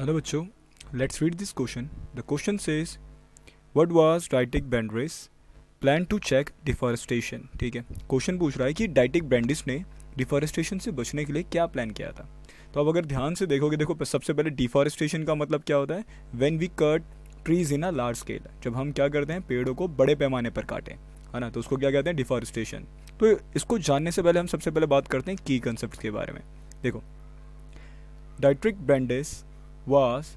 Hello बच्चों let's read this question the question says what was डाइटिक Brandis plan to check deforestation ठीक है question पूछ रहा है कि डाइटिक ब्रांडिस ने डिफॉरेस्टेशन से बचने के लिए क्या प्लान किया था तो अब अगर ध्यान से देखोगे देखो सबसे पहले डिफॉरेस्टेशन का मतलब क्या होता है when we cut trees in a large scale जब हम क्या करते हैं पेड़ों को बड़े पैमाने पर काटें है ना तो उसको क्या कहते हैं डिफॉरेस्टेशन तो इसको जानने से पहले हम सबसे पहले बात करते हैं की कंसेप्ट के बारे में देखो Dietrich Brandis was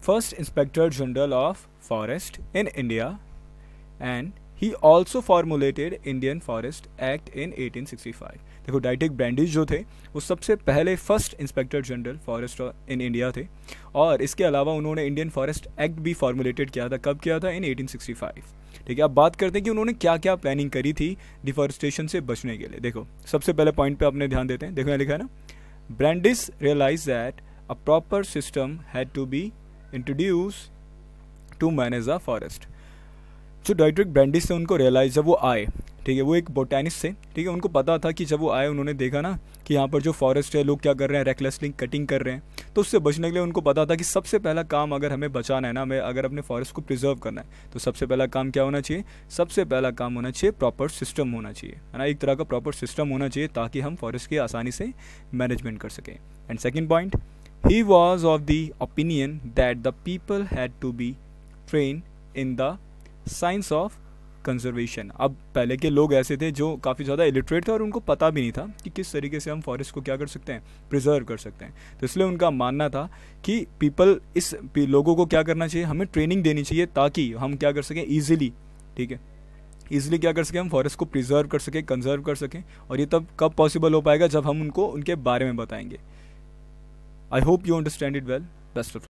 first Inspector General of Forest in India and he also formulated Indian Forest Act in 1865 देखो डाइटिक ब्रांडिज जो थे वो सबसे पहले first inspector general forest in India थे और इसके अलावा उन्होंने इंडियन फॉरेस्ट एक्ट भी फॉर्मुलेटेड किया था कब किया था इन 1865 ठीक है अब बात करते हैं कि उन्होंने क्या क्या प्लानिंग करी थी डिफॉरेस्टेशन से बचने के लिए देखो सबसे पहले पॉइंट पे अपने ध्यान देते हैं देखो यहाँ लिखा है ना Brandis realize that a proper system had to be introduced to manage the forest. जो डाइट्रिक ब्रांडिस थे उनको रियलाइज जब वो आए ठीक है वो एक बोटानिस्ट थे ठीक है उनको पता था कि जब वो आए उन्होंने देखा ना कि यहाँ पर जो फॉरेस्ट है लोग क्या कर रहे हैं रेकलेसली कटिंग कर रहे हैं तो उससे बचने के लिए उनको पता था कि सबसे पहला काम अगर हमें बचाना है ना हमें अगर अपने फॉरेस्ट को प्रिजर्व करना है तो सबसे पहला काम क्या होना चाहिए सबसे पहला काम होना चाहिए प्रॉपर सिस्टम होना चाहिए है ना एक तरह का प्रॉपर सिस्टम होना चाहिए ताकि हम फॉरेस्ट की आसानी से मैनेजमेंट कर सकें and second point He was of the opinion that the people had to be trained in the science of conservation अब पहले के लोग ऐसे थे जो काफ़ी ज़्यादा इलिटरेट थे और उनको पता भी नहीं था कि किस तरीके से हम फॉरेस्ट को क्या कर सकते हैं प्रिजर्व कर सकते हैं तो इसलिए उनका मानना था कि पीपल इस लोगों को क्या करना चाहिए हमें ट्रेनिंग देनी चाहिए ताकि हम क्या कर सकें ईजिली ठीक है ईजिली क्या कर सकें हम फॉरेस्ट को प्रिजर्व कर सकें कंजर्व कर सकें और ये तब कब पॉसिबल हो पाएगा जब हम उनको उनके बारे में बताएंगे I hope you understand it well. Best of luck.